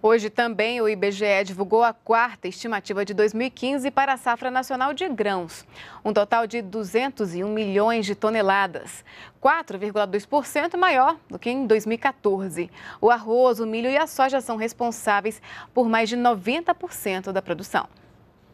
Hoje também o IBGE divulgou a quarta estimativa de 2015 para a safra nacional de grãos, um total de 201 milhões de toneladas, 4,2% maior do que em 2014. O arroz, o milho e a soja são responsáveis por mais de 90% da produção.